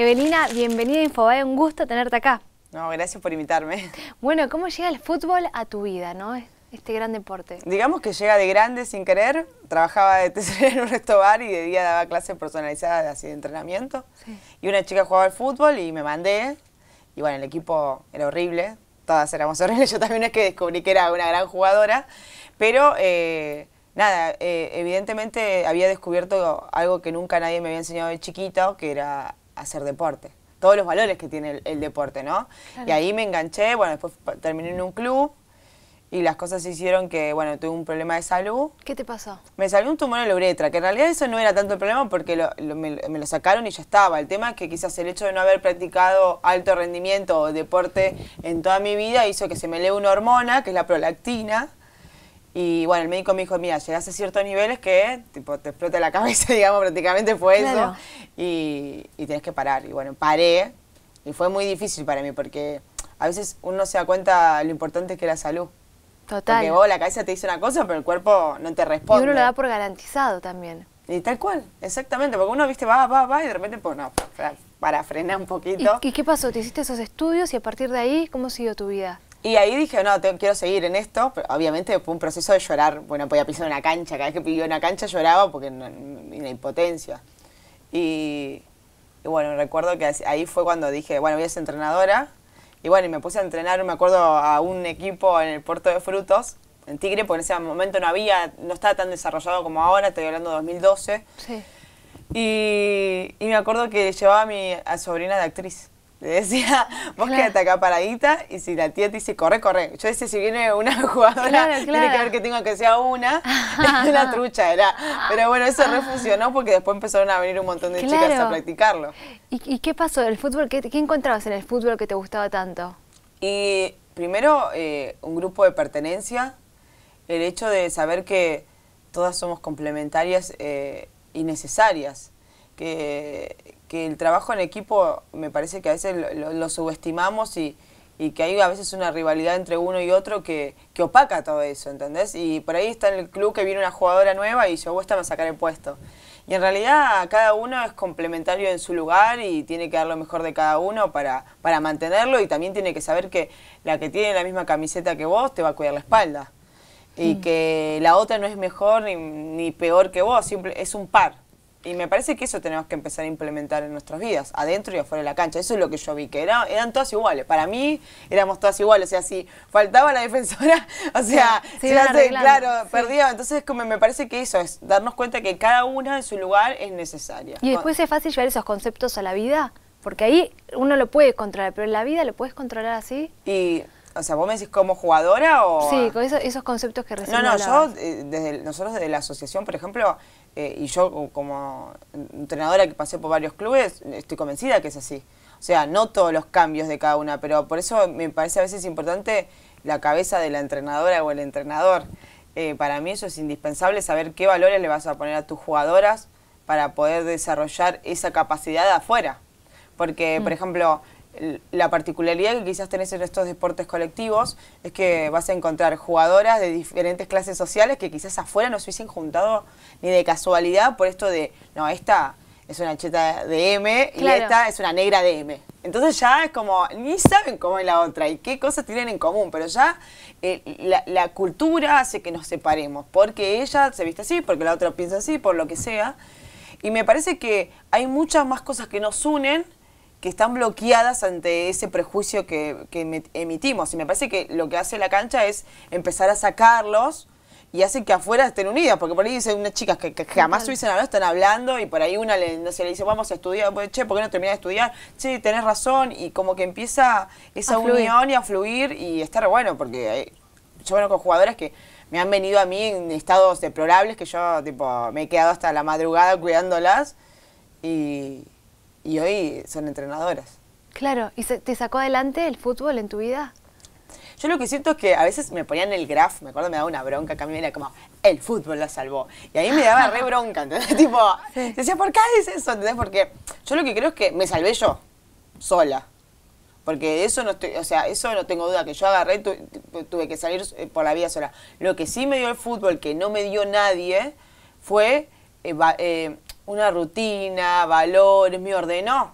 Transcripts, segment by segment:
Evelina, bienvenida a Infobae, un gusto tenerte acá. No, gracias por invitarme. Bueno, ¿cómo llega el fútbol a tu vida, no? Este gran deporte. Digamos que llega de grande sin querer. Trabajaba de tesorero en un resto bar y de día daba clases personalizadas así de entrenamiento. Y una chica jugaba al fútbol y me mandé. Y bueno, el equipo era horrible. Todas éramos horribles. Yo también es que descubrí que era una gran jugadora. Pero eh, nada, eh, evidentemente había descubierto algo que nunca nadie me había enseñado de chiquito, que era hacer deporte. Todos los valores que tiene el, deporte, ¿no? Y ahí me enganché, bueno, después terminé en un club y las cosas se hicieron que, bueno, tuve un problema de salud. ¿Qué te pasó? Me salió un tumor en la uretra, que en realidad eso no era tanto el problema porque me, lo sacaron y ya estaba. El tema es que quizás el hecho de no haber practicado alto rendimiento o deporte en toda mi vida hizo que se me lee una hormona, que es la prolactina, y bueno, el médico me dijo, mira, llegaste a ciertos niveles que tipo, te explota la cabeza, digamos, prácticamente fue eso. Y, tienes que parar. Y bueno, paré. Y fue muy difícil para mí porque a veces uno se da cuenta lo importante que es la salud. Total. Porque vos la cabeza te dice una cosa, pero el cuerpo no te responde. Y uno lo da por garantizado también. Y tal cual, exactamente. Porque uno, viste, va, va, va y de repente, pues no, para, frenar un poquito. ¿Y, ¿Y qué pasó? ¿Te hiciste esos estudios y a partir de ahí cómo siguió tu vida? Y ahí dije, no, quiero seguir en esto. obviamente fue un proceso de llorar. Bueno, podía pisar una cancha. Cada vez que pidió una cancha lloraba porque en, la impotencia. Y, bueno, recuerdo que ahí fue cuando dije, bueno, voy a ser entrenadora. Y bueno, y me puse a entrenar, me acuerdo, a un equipo en el Puerto de Frutos, en Tigre, porque en ese momento no había, no estaba tan desarrollado como ahora, estoy hablando de 2012. Sí. Y, me acuerdo que llevaba a mi sobrina de actriz. Le decía, vos claro. quédate acá paradita y si la tía te dice, corre, corre. Yo decía, si viene una jugadora, tiene que ver que tengo que sea una. una trucha era. Pero bueno, eso funcionó porque después empezaron a venir un montón de chicas a practicarlo. ¿Y, qué pasó del fútbol? ¿Qué, ¿Qué encontrabas en el fútbol que te gustaba tanto? Y primero, eh, un grupo de pertenencia. El hecho de saber que todas somos complementarias eh, y necesarias. Que, que el trabajo en equipo me parece que a veces lo, subestimamos y, que hay a veces una rivalidad entre uno y otro que, que, opaca todo eso, ¿entendés? Y por ahí está en el club que viene una jugadora nueva y yo, oh, vos a sacar el puesto. Y en realidad cada uno es complementario en su lugar y tiene que dar lo mejor de cada uno para, para mantenerlo y también tiene que saber que la que tiene la misma camiseta que vos te va a cuidar la espalda y mm. que la otra no es mejor ni, peor que vos, siempre es un par. Y me parece que eso tenemos que empezar a implementar en nuestras vidas, adentro y afuera de la cancha. Eso es lo que yo vi, que era, eran todas iguales. Para mí éramos todas iguales. O sea, si faltaba la defensora, o sea, claro, sí. perdía. Entonces, como me parece que eso es darnos cuenta que cada una en su lugar es necesaria. Y después es fácil llevar esos conceptos a la vida, porque ahí uno lo puede controlar, pero en la vida lo puedes controlar así. Y o sea, vos me decís como jugadora o... Sí, con esos conceptos que recibimos. No, no, yo, eh, nosotros desde la asociación, por ejemplo, eh, y yo como entrenadora que pasé por varios clubes, estoy convencida que es así. O sea, no todos los cambios de cada una, pero por eso me parece a veces importante la cabeza de la entrenadora o el entrenador. Eh, para mí eso es indispensable, saber qué valores le vas a poner a tus jugadoras para poder desarrollar esa capacidad de afuera. Porque, por mm. ejemplo, la particularidad que quizás tenés en estos deportes colectivos es que vas a encontrar jugadoras de diferentes clases sociales que quizás afuera no se hubiesen juntado ni de casualidad por esto de, no, esta es una cheta de M y esta es una negra de M. Entonces ya es como, ni saben cómo es la otra y qué cosas tienen en común, pero ya eh, la, la, cultura hace que nos separemos, porque ella se viste así, porque la otra piensa así, por lo que sea. Y me parece que hay muchas más cosas que nos unen que están bloqueadas ante ese prejuicio que, emitimos. Y me parece que lo que hace la cancha es empezar a sacarlos y hace que afuera estén unidas, porque por ahí dicen unas chicas que, jamás hubiesen hablado, están hablando y por ahí una le, le dice, vamos a estudiar, pues, che, ¿por qué no terminás de estudiar? Che, tenés razón, y como que empieza esa unión y a fluir y estar bueno, porque eh, yo yo con jugadoras que me han venido a mí en estados deplorables, que yo tipo me he quedado hasta la madrugada cuidándolas y y hoy son entrenadoras. Claro, ¿y te sacó adelante el fútbol en tu vida? Yo lo que siento es que a veces me ponían el graf, me acuerdo me daba una bronca, que a mí me era como, el fútbol la salvó. Y ahí me daba re bronca, ¿entendés? tipo, decía, ¿por qué es eso? ¿Entendés? Porque yo lo que creo es que me salvé yo, sola. Porque eso no estoy, o sea, eso no tengo duda, que yo agarré, tuve que salir eh, por la vida sola. Lo que sí me dio el fútbol, que no me dio nadie, fue eh, eh, una rutina, valores, me ordenó.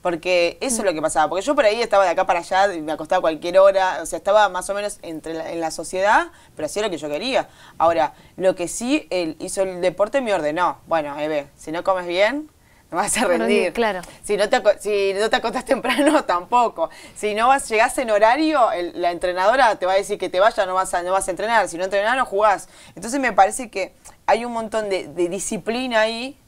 Porque eso es lo que pasaba. Porque yo por ahí estaba de acá para allá, me acostaba cualquier hora. O sea, estaba más o menos entre en la sociedad, pero hacía lo que yo quería. Ahora, lo que sí hizo el deporte me ordenó. Bueno, Eve, si no comes bien, no vas a rendir. Claro. Si no te, si no te acostás temprano, tampoco. Si no vas, llegás en horario, la entrenadora te va a decir que te vaya, no vas a, no vas a entrenar. Si no entrenás, no jugás. Entonces me parece que hay un montón de disciplina ahí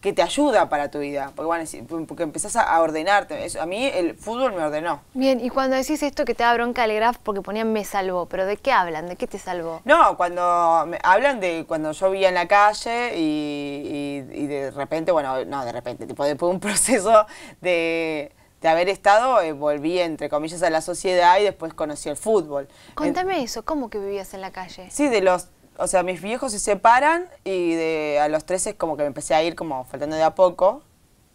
que te ayuda para tu vida, porque, bueno, porque empezás a ordenarte. a mí el fútbol me ordenó. Bien, y cuando decís esto que te da bronca graf, porque ponían me salvó, pero ¿de qué hablan? ¿De qué te salvó? No, cuando me, hablan de cuando yo vivía en la calle y, de repente, bueno, no de repente, tipo después de un proceso de, haber estado, eh, volví entre comillas a la sociedad y después conocí el fútbol. Contame eso, ¿cómo que vivías en la calle? Sí, de los o sea, mis viejos se separan y de, a los 13 como que me empecé a ir como faltando de a poco.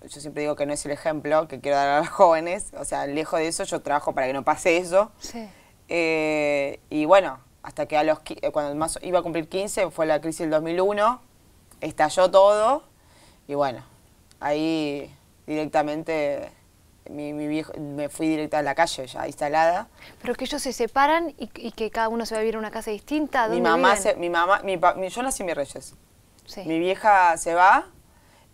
Yo siempre digo que no es el ejemplo que quiero dar a los jóvenes. O sea, lejos de eso yo trabajo para que no pase eso. Sí. Eh, y bueno, hasta que a los eh, cuando más iba a cumplir 15 fue la crisis del 2001, estalló todo y bueno, ahí directamente mi, mi viejo, me fui directa a la calle ya instalada. Pero que ellos se separan y, que cada uno se va a vivir en una casa distinta. mi mamá, mi mamá, mi yo nací en reyes Sí. Mi vieja se va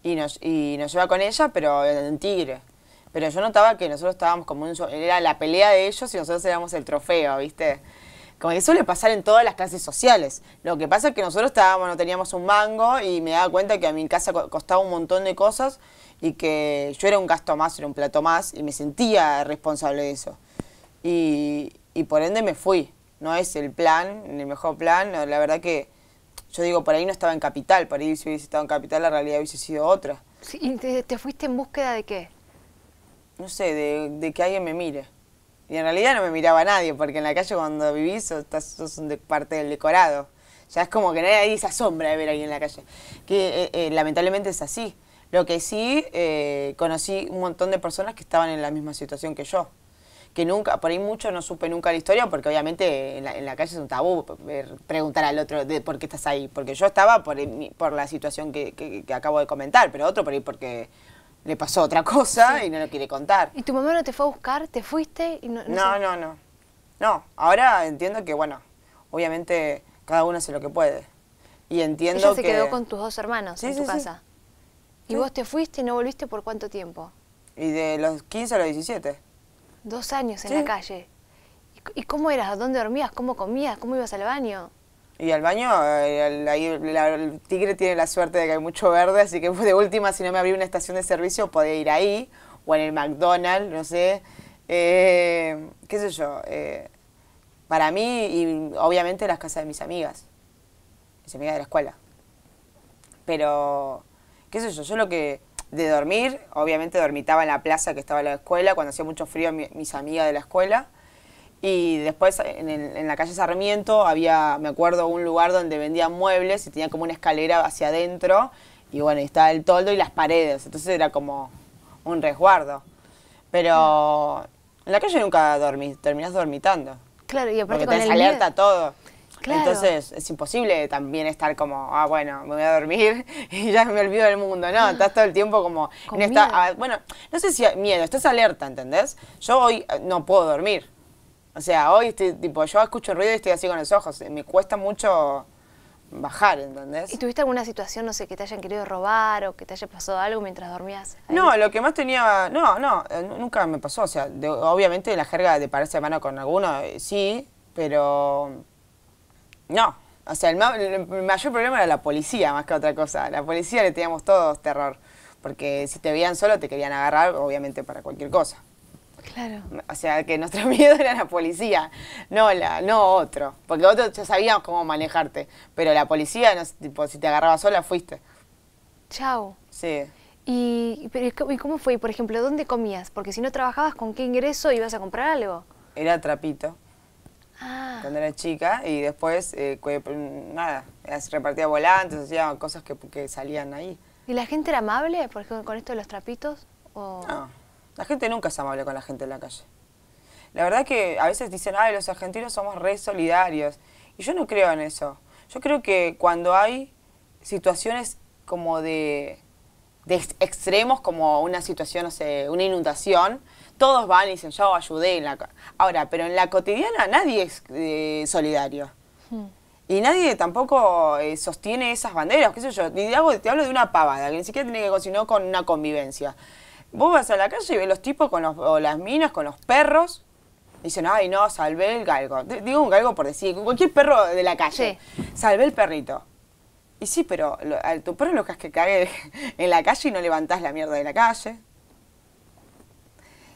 y nos, y nos lleva con ella, pero en Tigre. Pero yo notaba que nosotros estábamos como un... Era la pelea de ellos y nosotros éramos el trofeo, ¿viste? Como que suele pasar en todas las clases sociales. Lo que pasa es que nosotros estábamos, no teníamos un mango y me daba cuenta que a mi casa costaba un montón de cosas y que yo era un gasto más, era un plato más y me sentía responsable de eso. Y, y por ende me fui. No es el plan, el mejor plan, la verdad que yo digo, por ahí no estaba en capital, por ahí si hubiese estado en capital la realidad hubiese sido otra. Sí, ¿Y te, fuiste en búsqueda de qué? No sé, de, que alguien me mire. Y en realidad no me miraba nadie, porque en la calle cuando vivís sos, parte del decorado. Ya es como que no hay esa sombra de ver a alguien en la calle. Que eh, eh, lamentablemente es así. Lo que sí, eh, conocí un montón de personas que estaban en la misma situación que yo. Que nunca, por ahí mucho no supe nunca la historia, porque obviamente en la, en la calle es un tabú preguntar al otro de por qué estás ahí. Porque yo estaba por, la situación que, que, acabo de comentar, pero otro por ahí porque le pasó otra cosa y no lo quiere contar. ¿Y tu mamá no te fue a buscar? ¿Te fuiste? no, no, no, no, ahora entiendo que, bueno, obviamente cada uno hace lo que puede. Y entiendo Ella se quedó con tus dos hermanos en tu casa. ¿Y vos te fuiste y no volviste por cuánto tiempo? Y de los 15 a los 17. Dos años en la calle. ¿Y cómo eras? ¿Dónde dormías? ¿Cómo comías? ¿Cómo ibas al baño? Y al baño, el, eh, el, tigre tiene la suerte de que hay mucho verde, así que de última, si no me abrí una estación de servicio, podía ir ahí, o en el McDonald's, no sé. Eh, ¿Qué sé yo? Eh, para mí, y obviamente las casas de mis amigas, mis amigas de la escuela. Pero qué sé yo, yo lo que de dormir, obviamente dormitaba en la plaza que estaba la escuela, cuando hacía mucho frío mis amigas de la escuela. Y después en, la calle Sarmiento había, me acuerdo, un lugar donde vendían muebles y tenía como una escalera hacia adentro. Y bueno, estaba el toldo y las paredes, entonces era como un resguardo. Pero mm. en la calle nunca dormí terminás dormitando. Claro, y aparte porque con el alerta todo. Entonces es imposible también estar como, ah, bueno, me voy a dormir y ya me olvido del mundo. No, ah. estás todo el tiempo como en esta. Ah, bueno, no sé si miedo, estás alerta, ¿entendés? Yo hoy eh, no puedo dormir. O sea, hoy estoy, tipo, yo escucho ruido y estoy así con los ojos. Eh, me cuesta mucho bajar, ¿entendés? ¿Y tuviste alguna situación, no sé, que te hayan querido robar o que te haya pasado algo mientras dormías? No, lo que más tenía, no, no, eh, nunca me pasó, o sea, obviamente la jerga de pararse de mano con alguno, sí, pero no, o sea, el, mayor problema era la policía más que otra cosa. La policía le teníamos todos terror, porque si te veían solo te querían agarrar, obviamente, para cualquier cosa. Claro. O sea, que nuestro miedo era la policía, no la, no otro. Porque otros ya sabíamos cómo manejarte, pero la policía, si te agarraba sola, fuiste. Chao. Sí. ¿Y, pero, ¿Y cómo fue? Por ejemplo, ¿dónde comías? Porque si no trabajabas, ¿con qué ingreso ibas a comprar algo? Era trapito. Ah cuando era chica y después, eh, nada, repartía volantes, hacía cosas que, que, salían ahí. ¿Y la gente era amable, por ejemplo, con esto de los trapitos? O... No, la gente nunca es amable con la gente en la calle. La verdad que a veces dicen, ay, los argentinos somos re solidarios. Y yo no creo en eso. Yo creo que cuando hay situaciones como de, extremos, como una situación, no sé, una inundación, todos van y dicen, yo ayudé. En la... Ahora, pero en la cotidiana nadie es eh, solidario. Hmm. Y nadie tampoco eh, sostiene esas banderas, qué sé yo. Te hablo, te hablo de una pavada, que ni siquiera tiene que cocinar con una convivencia. Vos vas a la calle y ves los tipos con o las minas, con los perros, dicen, ay, no, salvé el galgo. Digo un galgo por decir, cualquier perro de la calle. Sí. Salvé el perrito. Y sí, pero a tu perro lo que es que cague en la calle y no levantás la mierda de la calle.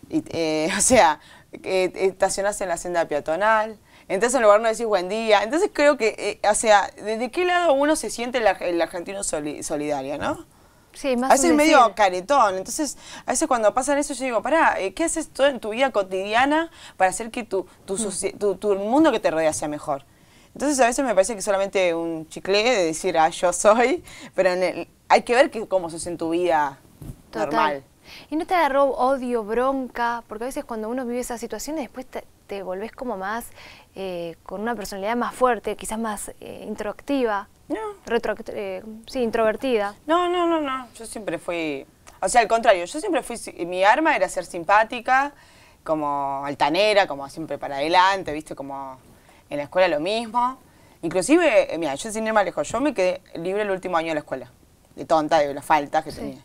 Eh, o sea, eh, estacionaste en la senda peatonal, Entonces en lugar de decir buen día. Entonces creo que, eh, o sea, ¿desde qué lado uno se siente el, argentino solidario, no? Sí, más a veces medio caretón. Entonces, a veces cuando pasan eso, yo digo, pará, ¿qué haces tú en tu vida cotidiana para hacer que tu, mm. tu, tu, mundo que te rodea sea mejor? Entonces, a veces me parece que solamente un chicle de decir, ah, yo soy, pero en el, hay que ver que, cómo sos en tu vida Total. normal. ¿Y no te agarró odio, bronca? Porque a veces cuando uno vive esas situaciones después te, volvés como más, eh, con una personalidad más fuerte, quizás más eh, introactiva. No. Eh, sí, introvertida. No, no, no, no. Yo siempre fui, o sea, al contrario, yo siempre fui, mi arma era ser simpática, como altanera, como siempre para adelante, viste, como en la escuela lo mismo. Inclusive, mira, yo sin ir más lejos, yo me quedé libre el último año de la escuela, de tonta, de las faltas que tenía.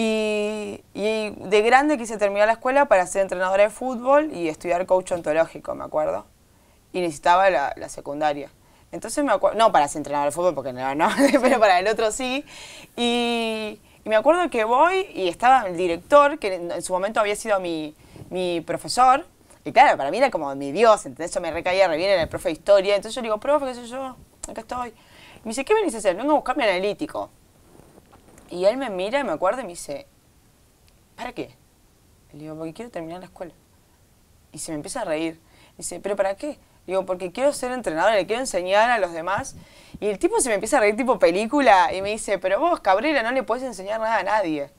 Y, de grande quise terminar la escuela para ser entrenadora de fútbol y estudiar coach ontológico, me acuerdo. Y necesitaba la, secundaria. Entonces me acuerdo, no para ser entrenadora de fútbol, porque no, pero para el otro sí. Y, me acuerdo que voy y estaba el director, que en, su momento había sido mi, profesor, y claro, para mí era como mi Dios, entonces Eso me recaía re bien en el profe de historia. Entonces yo le digo, profe, qué sé yo, acá estoy. Y me dice, ¿qué venís a hacer? Vengo a buscarme analítico. Y él me mira, y me acuerda y me dice, ¿para qué? Le digo, porque quiero terminar la escuela. Y se me empieza a reír. Dice, ¿pero para qué? Digo, porque quiero ser entrenador, le quiero enseñar a los demás. Y el tipo se me empieza a reír tipo película y me dice, pero vos, Cabrera, no le podés enseñar nada a nadie.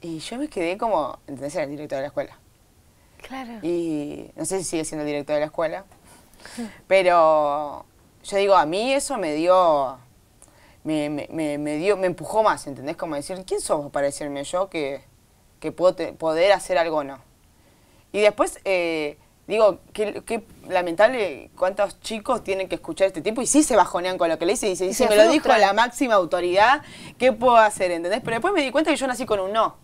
Y yo me quedé como, ¿entendés? Era el director de la escuela. Claro. Y no sé si sigue siendo el director de la escuela. Pero yo digo, a mí eso me dio me, me, me, dio, me empujó más, ¿entendés? Como decir, ¿quién sos para decirme yo que, puedo poder hacer algo o no? Y después, eh, digo, qué, lamentable cuántos chicos tienen que escuchar este tipo y sí se bajonean con lo que le dice y se dice, me lo dijo la máxima autoridad, ¿qué puedo hacer? ¿Entendés? Pero después me di cuenta que yo nací con un no.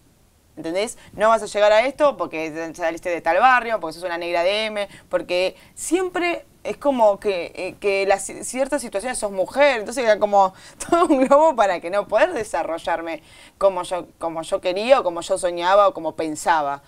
¿Entendés? No vas a llegar a esto porque saliste de tal barrio, porque sos una negra de M, porque siempre es como que, eh, que las ciertas situaciones sos mujer, entonces era como todo un globo para que no poder desarrollarme como yo, como yo quería o como yo soñaba o como pensaba.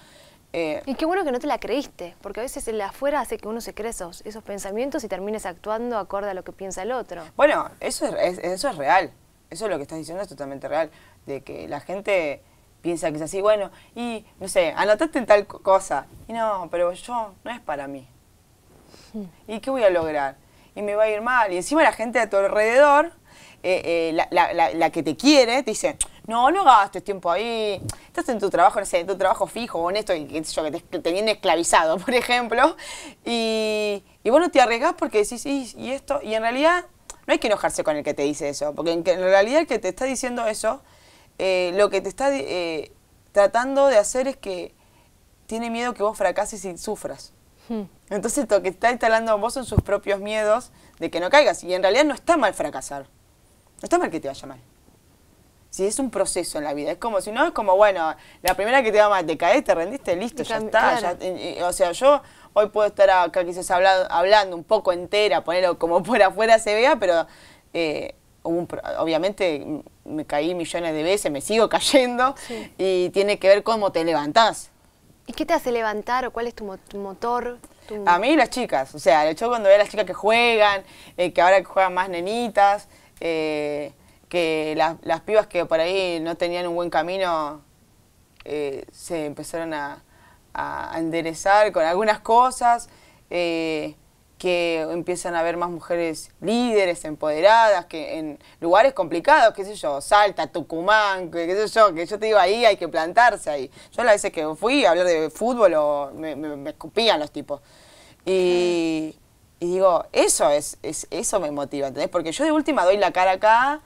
Eh, y qué bueno que no te la creíste, porque a veces el afuera hace que uno se cree esos, esos pensamientos y termines actuando acorde a lo que piensa el otro. Bueno, eso es, eso es real, eso es lo que estás diciendo, es totalmente real, de que la gente piensa que es así, bueno, y no sé, anotaste en tal cosa, y no, pero yo, no es para mí. ¿Y qué voy a lograr? Y me va a ir mal. Y encima la gente a tu alrededor, eh, eh, la, que te quiere, te dice, no, no gastes tiempo ahí, estás en tu trabajo, no sé, en tu trabajo fijo, honesto, y que te, viene esclavizado, por ejemplo, y, bueno, vos te arriesgás porque decís, y, y esto, y en realidad no hay que enojarse con el que te dice eso, porque en, realidad el que te está diciendo eso, eh, lo que te está tratando de hacer es que tiene miedo que vos fracases y sufras. Entonces lo que está instalando vos son sus propios miedos de que no caigas. Y en realidad no está mal fracasar. No está mal que te vaya mal. Si es un proceso en la vida, es como si no, es como, bueno, la primera que te va mal, te caes, te rendiste, listo, ya está. o sea, yo hoy puedo estar acá quizás hablando un poco entera, ponerlo como por afuera se vea, pero eh, obviamente me caí millones de veces, me sigo cayendo y tiene que ver cómo te levantás. ¿Y qué te hace levantar o cuál es tu, motor? A mí las chicas, o sea, yo cuando veo a las chicas que juegan, eh, que ahora juegan más nenitas, eh, que las, pibas que por ahí no tenían un buen camino eh, se empezaron a, enderezar con algunas cosas que empiezan a haber más mujeres líderes, empoderadas, que en lugares complicados, qué sé yo, Salta, Tucumán, qué, sé yo, que yo te digo ahí hay que plantarse ahí. Yo las veces que fui a hablar de fútbol o me, escupían los tipos. Y, digo, eso es, eso me motiva, ¿entendés? Porque yo de última doy la cara acá,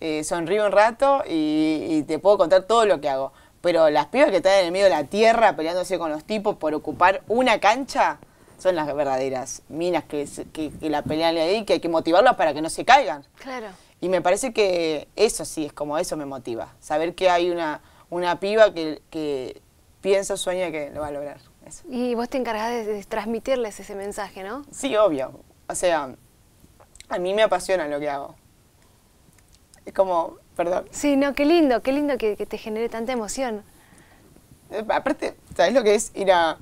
eh, sonrío un rato y, te puedo contar todo lo que hago. Pero las pibas que están en el medio de la tierra peleándose con los tipos por ocupar una cancha, son las verdaderas minas que, que, la pelean ahí, que hay que motivarlas para que no se caigan. Claro. Y me parece que eso sí, es como eso me motiva, saber que hay una, una piba que, que piensa, sueña que lo va a lograr. Y vos te encargás de, transmitirles ese mensaje, ¿no? Sí, obvio. O sea, a mí me apasiona lo que hago. Es como, perdón. Sí, no, qué lindo, qué lindo que, que te genere tanta emoción. Eh, aparte, sabes lo que es ir a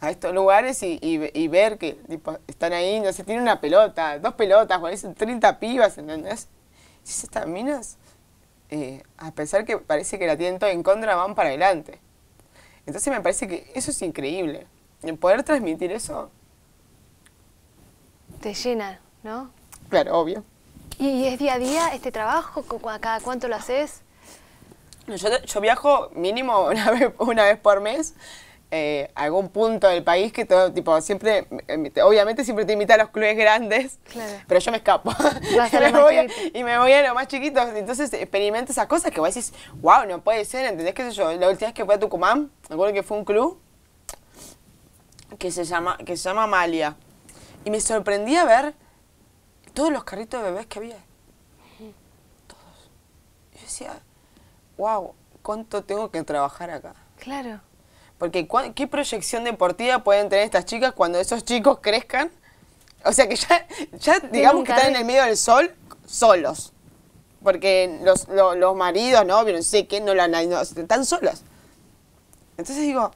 a estos lugares y, ver que están ahí, no sé, tiene una pelota, dos pelotas, son 30 pibas, ¿entendés? Y si estas minas, eh, a pesar que parece que la tienen todo en contra, van para adelante. Entonces me parece que eso es increíble. El poder transmitir eso. Te llena, ¿no? Claro, obvio. ¿Y es día a día este trabajo? ¿Cada cuánto lo haces? Yo, yo viajo mínimo una vez, una vez por mes. Eh, algún punto del país que todo tipo siempre em, obviamente siempre te invita a los clubes grandes pero yo me escapo y me voy a los más chiquitos entonces experimento esas cosas que vos decís wow no puede ser ¿entendés qué yo? la última vez que fui a Tucumán me acuerdo que fue un club que se llama que se llama Amalia y me sorprendía ver todos los carritos de bebés que había todos yo decía wow cuánto tengo que trabajar acá claro porque ¿qué proyección deportiva pueden tener estas chicas cuando esos chicos crezcan? O sea que ya, ya digamos que están en el medio del sol solos. Porque los, los, maridos, no, no sé qué, no la están solos. Entonces digo,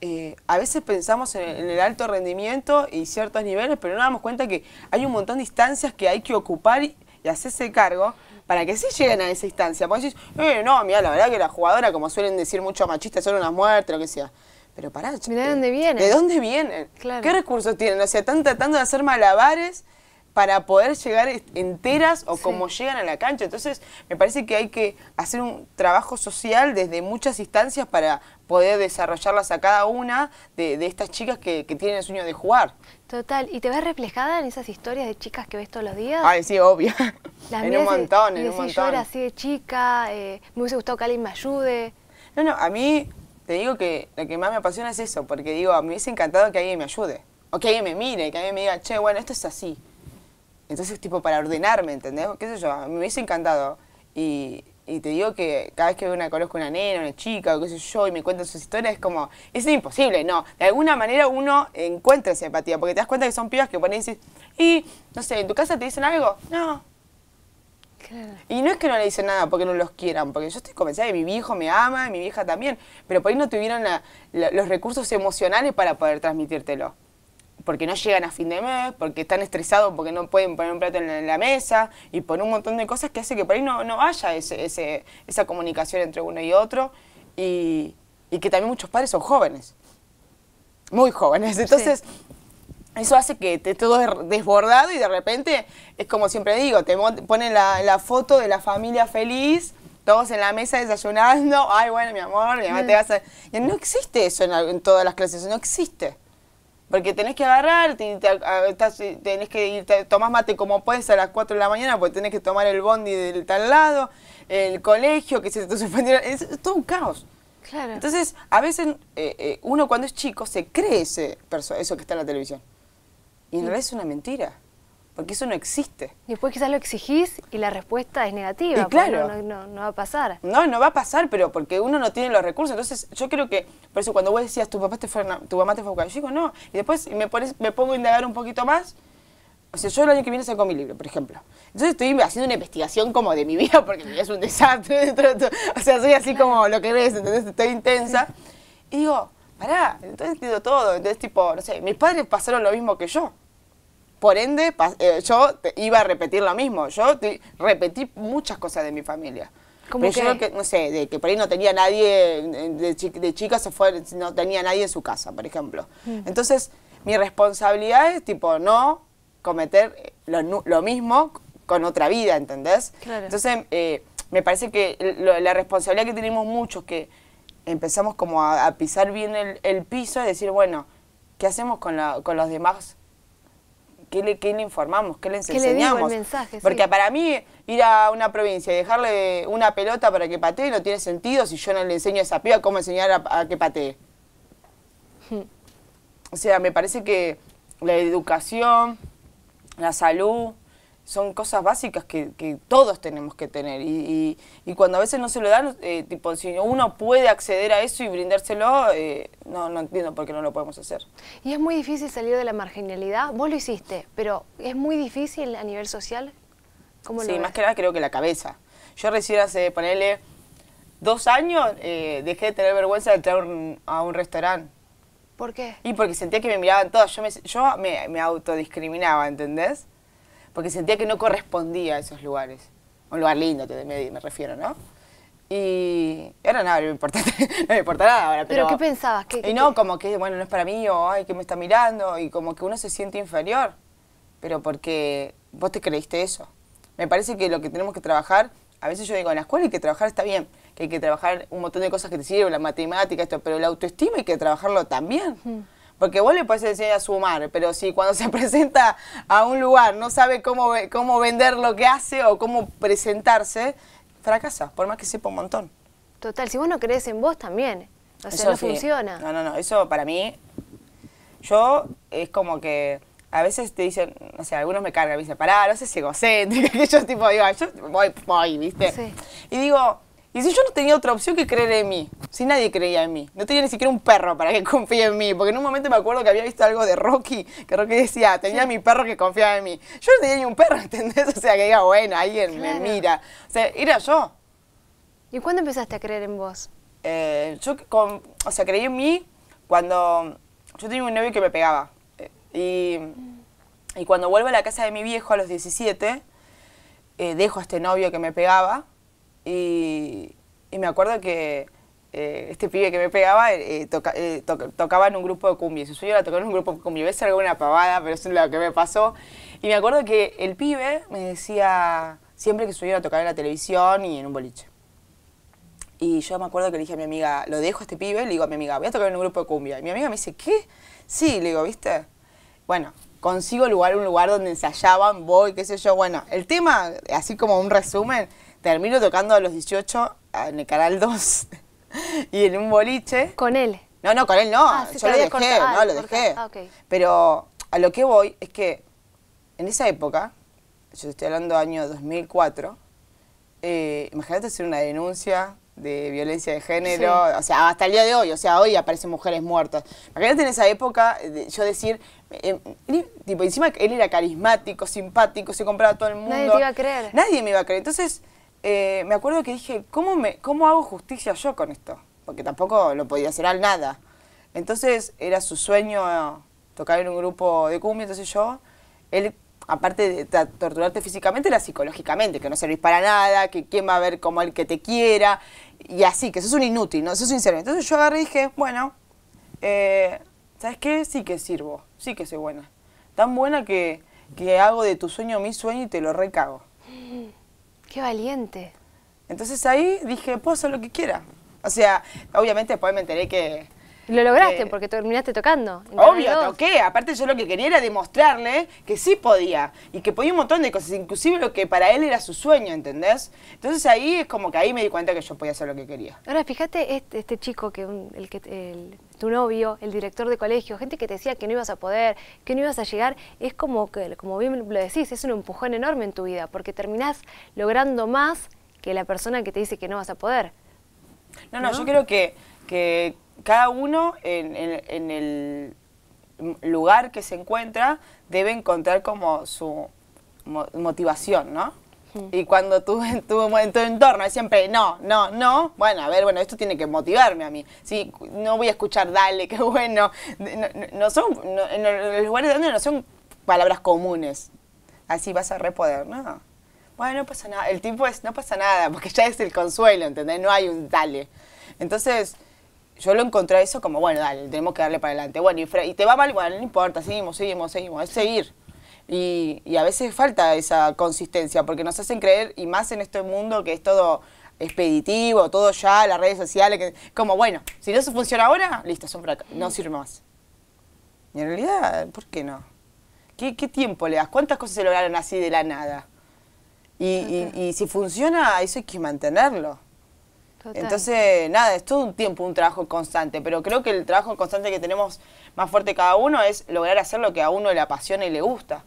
eh, a veces pensamos en, el alto rendimiento y ciertos niveles, pero no damos cuenta que hay un montón de instancias que hay que ocupar y hacerse cargo para que sí lleguen a esa instancia. Porque decís, eh, no, mira, la verdad que la jugadora, como suelen decir muchos machistas, son una muerte lo que sea. Pero para mira de eh, dónde vienen. ¿De dónde vienen? ¿Qué recursos tienen? O sea, están tratando de hacer malabares para poder llegar enteras o como llegan a la cancha. Entonces, me parece que hay que hacer un trabajo social desde muchas instancias para poder desarrollarlas a cada una de, estas chicas que, tienen el sueño de jugar. Total, ¿y te ves reflejada en esas historias de chicas que ves todos los días? Ay, sí, obvio. en un montón, en un montón. Yo era así de chica, eh, me hubiese gustado que alguien me ayude. No, no, a mí te digo que lo que más me apasiona es eso, porque digo, a me hubiese encantado que alguien me ayude, o que alguien me mire, que alguien me diga, che, bueno, esto es así entonces, tipo, para ordenarme, ¿entendés? ¿Qué sé yo? Me hubiese encantado. Y, te digo que cada vez que una, conozco una nena, una chica, o qué sé yo, y me cuentan sus historias, es como, es imposible, no. De alguna manera uno encuentra esa empatía, porque te das cuenta que son pibas que ponen y dices, y, no sé, ¿en tu casa te dicen algo? No. Y no es que no le dicen nada porque no los quieran, porque yo estoy convencida de mi viejo me ama, y mi vieja también, pero por ahí no tuvieron los recursos emocionales para poder transmitírtelo porque no llegan a fin de mes, porque están estresados, porque no pueden poner un plato en la, mesa y por un montón de cosas que hace que por ahí no, no haya esa comunicación entre uno y otro y, y, que también muchos padres son jóvenes, muy jóvenes. Entonces, eso hace que te todo desbordado y de repente, es como siempre digo, te ponen la, foto de la familia feliz todos en la mesa desayunando, ay, bueno, mi amor, mi amor, te vas a... Y no existe eso en, en, todas las clases, no existe. Porque tenés que agarrar, eh, tenés que ir, tomás mate como puedes a las 4 de la mañana porque tenés que tomar el bondi del tal lado, el colegio que se te Es, todo un caos. Claro. Entonces, a veces eh, eh, uno cuando es chico se cree eso que está en la televisión. Y en realidad es una mentira porque eso no existe. Después quizás lo exigís y la respuesta es negativa, claro, no, va a pasar. No, no va a pasar, pero porque uno no tiene los recursos. Entonces yo creo que, por eso cuando vos decías, tu, papá te fue, tu mamá te fue a buscar, yo digo, no. Y después me, me pongo a indagar un poquito más, o sea, yo el año que viene saco mi libro, por ejemplo. Entonces estoy haciendo una investigación como de mi vida, porque mi vida es un desastre. o sea, soy así como lo que ves. entonces estoy intensa. Y digo, pará, entonces entiendo todo. Entonces, tipo, no sé, mis padres pasaron lo mismo que yo. Por ende, eh, yo iba a repetir lo mismo. Yo repetí muchas cosas de mi familia. ¿Cómo que? no sé, de que por ahí no tenía nadie, eh, de, de, chica se no tenía nadie en su casa, por ejemplo. Mm. Entonces, mi responsabilidad es tipo no cometer eh, lo, mismo con otra vida, ¿entendés? Entonces, me parece que la responsabilidad que tenemos muchos, que empezamos como a, pisar bien el, piso y decir, bueno, ¿qué hacemos con, la, con los demás? ¿Qué le, informamos? ¿Qué le enseñamos? Porque para mí ir a una provincia y dejarle una pelota para que patee no tiene sentido si yo no le enseño a esa piba cómo enseñar a que patee. O sea, me parece que la educación, la salud, son cosas básicas que, todos tenemos que tener. Y, cuando a veces no se lo dan, eh, tipo, si uno puede acceder a eso y brindárselo, eh, no, no entiendo por qué no lo podemos hacer. Y es muy difícil salir de la marginalidad. Vos lo hiciste, pero ¿es muy difícil a nivel social? ¿Cómo sí, más que nada creo que la cabeza. Yo recién hace, ponerle dos años, eh, dejé de tener vergüenza de entrar a un restaurante. ¿Por qué? Y porque sentía que me miraban todas. Yo me, yo me, me autodiscriminaba, ¿entendés? porque sentía que no correspondía a esos lugares. Un lugar lindo, te, me, refiero, ¿no? Y Era nada, no me no nada ahora. Pero, qué pensabas? que y no, como que, bueno, no es para mí, o ay, que me está mirando, y como que uno se siente inferior, pero porque vos te creíste eso. Me parece que lo que tenemos que trabajar, a veces yo digo, en la escuela hay que trabajar, está bien, que hay que trabajar un montón de cosas que te sirven, la matemática, esto, pero la autoestima hay que trabajarlo también. Porque vos le puedes enseñar a sumar, pero si cuando se presenta a un lugar no sabe cómo, cómo vender lo que hace o cómo presentarse, fracasa, por más que sepa un montón. Total, si vos no crees en vos también, o sea, no funciona. No, no, no, eso para mí, yo es como que a veces te dicen, no sé, algunos me cargan, me dicen, pará, no sé si egocéntrica, que yo tipo digo, yo voy, voy, ¿viste? Y digo, y si yo no tenía otra opción que creer en mí, si nadie creía en mí, no tenía ni siquiera un perro para que confíe en mí, porque en un momento me acuerdo que había visto algo de Rocky, que Rocky decía, tenía mi perro que confiaba en mí. Yo no tenía ni un perro, ¿entendés? O sea, que diga, bueno, alguien me mira. O sea, era yo. ¿Y cuándo empezaste a creer en vos? Eh, yo, o sea, creí en mí cuando yo tenía un novio que me pegaba. Eh, y, cuando vuelvo a la casa de mi viejo a los 17, eh, dejo a este novio que me pegaba y, me acuerdo que eh, este pibe que me pegaba eh, eh, tocaba en un grupo de cumbia. Su sueño era tocar en un grupo de cumbia. debe ser alguna pavada, pero eso es lo que me pasó. Y me acuerdo que el pibe me decía siempre que su a era tocar en la televisión y en un boliche. Y yo me acuerdo que le dije a mi amiga, lo dejo a este pibe, le digo a mi amiga, voy a tocar en un grupo de cumbia. Y mi amiga me dice, ¿qué? Sí, le digo, ¿viste? Bueno, consigo lugar, un lugar donde ensayaban, voy, qué sé yo. Bueno, el tema, así como un resumen, termino tocando a los 18 en el Canal 2 y en un boliche. ¿Con él? No, no, con él no. Ah, yo lo dejé, ah, no, lo dejé. Ah, Pero a lo que voy es que en esa época, yo estoy hablando del año 2004, eh, imagínate hacer una denuncia de violencia de género, o sea, hasta el día de hoy, o sea, hoy aparecen mujeres muertas. Imagínate en esa época, yo decir, em, tipo, encima él era carismático, simpático, se compraba a todo el mundo. Nadie te iba a creer. Nadie me iba a creer. Entonces, eh, me acuerdo que dije, ¿cómo, me, ¿cómo hago justicia yo con esto? Porque tampoco lo podía hacer al nada. Entonces era su sueño tocar en un grupo de cumbia, entonces yo, él, aparte de torturarte físicamente, era psicológicamente, que no servís para nada, que quién va a ver como el que te quiera, y así, que eso es un inútil, no es sincero. Entonces yo agarré y dije, bueno, eh, ¿sabes qué? Sí que sirvo, sí que soy buena. Tan buena que, que hago de tu sueño mi sueño y te lo recago. Qué valiente. Entonces ahí dije, puedo hacer lo que quiera. O sea, obviamente después me enteré que lo lograste eh, porque terminaste tocando. Obvio, toqué. Aparte yo lo que quería era demostrarle que sí podía y que podía un montón de cosas, inclusive lo que para él era su sueño, ¿entendés? Entonces ahí es como que ahí me di cuenta que yo podía hacer lo que quería. Ahora, fíjate este, este chico, que el que tu novio, el director de colegio, gente que te decía que no ibas a poder, que no ibas a llegar, es como que, como bien lo decís, es un empujón enorme en tu vida porque terminás logrando más que la persona que te dice que no vas a poder. No, no, yo creo que cada uno en, el lugar que se encuentra debe encontrar como su motivación, ¿no? Y cuando tú en tu, entorno es siempre no, no, no, bueno, a ver, bueno, esto tiene que motivarme a mí. Sí, no voy a escuchar dale, qué bueno. No, son, en los lugares donde no son palabras comunes. Así vas a repoder, ¿no? Bueno, no pasa nada. El tipo es, no pasa nada, porque ya es el consuelo, ¿entendés? No hay un dale. Entonces, yo lo encontré eso como, bueno, dale, tenemos que darle para adelante. Bueno, y, te va mal, bueno, no importa, seguimos, seguimos, seguimos, es seguir. Y, y, a veces falta esa consistencia, porque nos hacen creer, y más en este mundo que es todo expeditivo, todo ya, las redes sociales, que, como, bueno, si no se funciona ahora, listo, son no sirve más. Y en realidad, ¿por qué no? ¿Qué, tiempo le das? ¿Cuántas cosas se lograron así de la nada? Y, y, y si funciona, eso hay que mantenerlo. Entonces, nada, es todo un tiempo, un trabajo constante, pero creo que el trabajo constante que tenemos más fuerte cada uno es lograr hacer lo que a uno le apasiona y le gusta,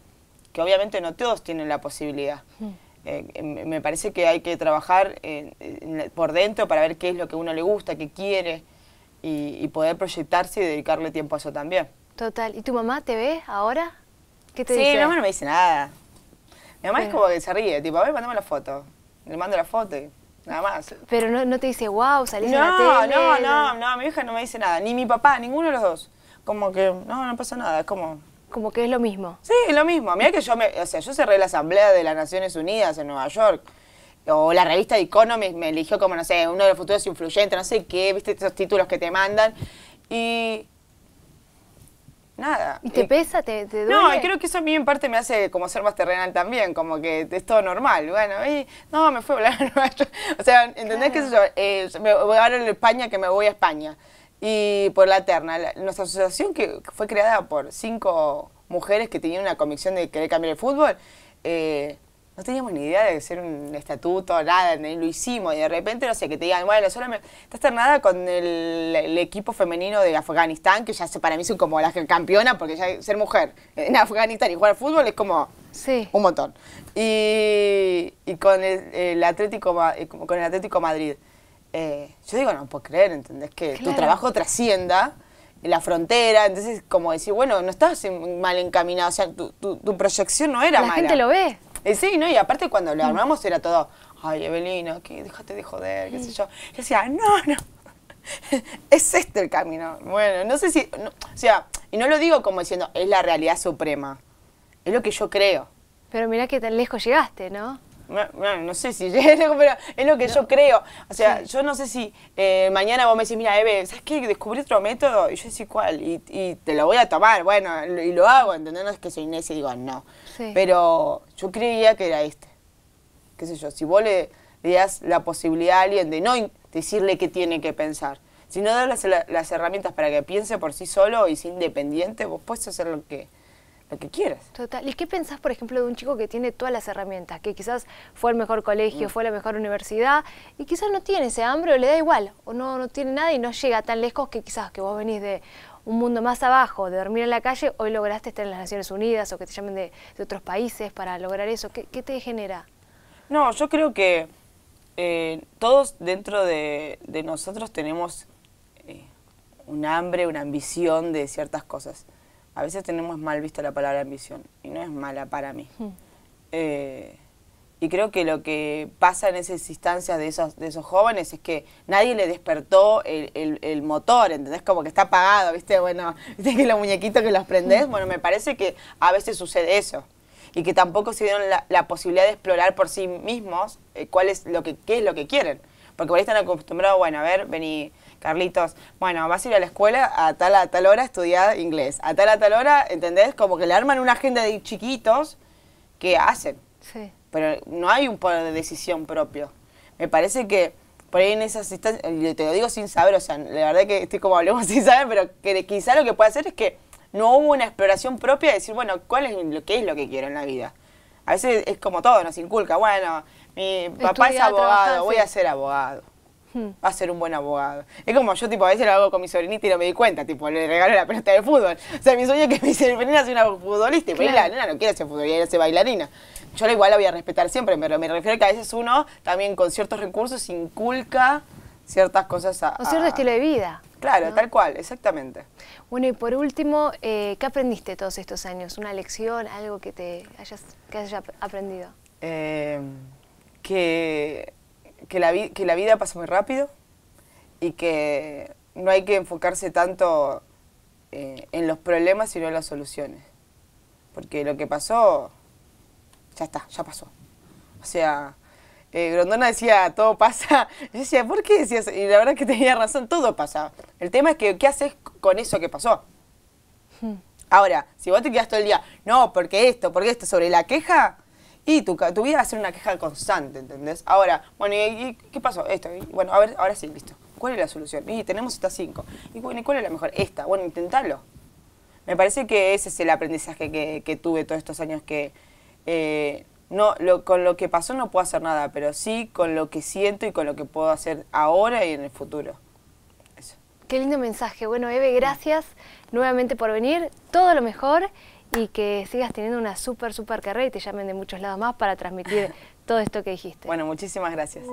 que obviamente no todos tienen la posibilidad. Hmm. Eh, em, me parece que hay que trabajar por dentro para ver qué es lo que a uno le gusta, qué quiere, y, poder proyectarse y dedicarle tiempo a eso también. Total. ¿Y tu mamá te ve ahora? ¿Qué te dice? Sí, mi mamá no me dice nada. Mi mamá es como que se ríe, tipo, a ver, mandame la foto. Le mando la foto y nada más. Pero no, no te dice, wow, salís no, la tele. No, no, no, mi hija no me dice nada, ni mi papá, ninguno de los dos. Como que, no, no pasa nada, es como... Como que es lo mismo. Sí, es lo mismo. Mira que yo me, o sea, yo cerré la Asamblea de las Naciones Unidas en Nueva York. O la revista Economist me eligió como, no sé, uno de los futuros influyentes, no sé qué, viste, esos títulos que te mandan. Y nada. ¿Y te pesa? ¿Te, duele? No, creo que eso a mí en parte me hace como ser más terrenal también, como que es todo normal. Bueno, y, no, me fue a hablar O sea, ¿entendés qué sé eh, me voy a en España que me voy a España. Y por la Terna, nuestra asociación que fue creada por cinco mujeres que tenían una convicción de querer cambiar el fútbol, eh, no teníamos ni idea de ser un estatuto, nada, ni lo hicimos. Y de repente, no sé, que te digan, bueno, solo me... Estás terminada con el, equipo femenino de Afganistán, que ya para mí son como las campeonas, porque ya ser mujer en Afganistán y jugar fútbol es como un montón. Y, eh, con, el, Atlético, con el Atlético Madrid. Eh, yo digo, no puedo creer, ¿entendés? Que tu trabajo trascienda la frontera, entonces como decir, bueno, no estás mal encaminado, o sea, tu, tu, proyección no era mala. La gente lo ve y sí, ¿no? Y aparte cuando lo mm. armamos era todo, ay, Evelina, ¿qué? déjate de joder, qué sé mm. yo. Yo decía, no, no. es este el camino. Bueno, no sé si. o sea, y no lo digo como diciendo, es la realidad suprema. Es lo que yo creo. Pero mirá que tan lejos llegaste, ¿no? no sé si pero es lo que yo creo. O sea, yo no sé si eh, mañana vos me decís, mira, Eve, ¿sabes qué? Descubrí otro método y yo decís, ¿cuál? Y, te lo voy a tomar, bueno, y lo hago, entendiendo que soy Inés y digo, no. Pero yo creía que era este. ¿Qué sé yo? Si vos le, das la posibilidad a alguien de no decirle qué tiene que pensar, sino darle las, las herramientas para que piense por sí solo y sea independiente, vos puedes hacer lo que lo que quieras. Total. ¿Y qué pensás, por ejemplo, de un chico que tiene todas las herramientas, que quizás fue al mejor colegio, mm. fue a la mejor universidad, y quizás no tiene ese hambre o le da igual, o no, no tiene nada y no llega tan lejos que quizás que vos venís de un mundo más abajo, de dormir en la calle, hoy lograste estar en las Naciones Unidas o que te llamen de, otros países para lograr eso. ¿Qué, te genera? No, yo creo que eh, todos dentro de, nosotros tenemos eh, un hambre, una ambición de ciertas cosas a veces tenemos mal vista la palabra ambición y no es mala para mí. Hmm. Eh, y creo que lo que pasa en esas instancias de esos, de esos jóvenes es que nadie le despertó el, motor, ¿entendés? Como que está apagado, ¿viste? Bueno, ¿viste que los muñequitos que los prendés? Bueno, me parece que a veces sucede eso. Y que tampoco se dieron la, posibilidad de explorar por sí mismos eh, cuál es lo que, qué es lo que quieren. Porque por ahí están acostumbrados, bueno, a ver, vení, Carlitos, bueno, vas a ir a la escuela a tal a tal hora a estudiar inglés, a tal a tal hora, ¿entendés? Como que le arman una agenda de chiquitos que hacen. Sí. Pero no hay un poder de decisión propio. Me parece que por ahí en esas instancias, te lo digo sin saber, o sea, la verdad que estoy como hablemos sin saber, pero que quizá lo que puede hacer es que no hubo una exploración propia de decir, bueno, ¿cuál es lo que es lo que quiero en la vida? A veces es como todo, nos inculca, bueno, mi papá es abogado, voy a ser abogado va a ser un buen abogado. Es como yo, tipo, a veces lo hago con mi sobrinita y no me di cuenta, tipo, le regalo la pelota de fútbol. O sea, mi sueño es que mi sobrinita sea una futbolista y no quiere ser futbolista, quiere ser bailarina. Yo la igual la voy a respetar siempre, pero me refiero a que a veces uno también con ciertos recursos inculca ciertas cosas a... Un cierto estilo de vida. Claro, tal cual, exactamente. Bueno, y por último, eh, ¿qué aprendiste todos estos años? ¿Una lección, algo que te hayas, que hayas aprendido? Eh, que que la, que la vida pasa muy rápido y que no hay que enfocarse tanto eh, en los problemas, sino en las soluciones. Porque lo que pasó, ya está, ya pasó. O sea, eh, Grondona decía, todo pasa. Yo decía, ¿por qué decías? Y la verdad es que tenía razón, todo pasa. El tema es que, ¿qué haces con eso que pasó? Hmm. Ahora, si vos te quedas todo el día, no, porque esto, porque esto, sobre la queja, y tu, vida va a ser una queja constante, ¿entendés? Ahora, bueno, ¿y, qué pasó? Esto. bueno, a ver, ahora sí, listo. ¿Cuál es la solución? Y tenemos estas cinco. ¿Y bueno, cuál es la mejor? Esta. Bueno, intentalo. Me parece que ese es el aprendizaje que, tuve todos estos años que... Eh, no, con lo que pasó no puedo hacer nada, pero sí con lo que siento y con lo que puedo hacer ahora y en el futuro. Qué lindo mensaje. Bueno, Eve, gracias nuevamente por venir. Todo lo mejor y que sigas teniendo una súper, súper carrera y te llamen de muchos lados más para transmitir todo esto que dijiste. Bueno, muchísimas gracias.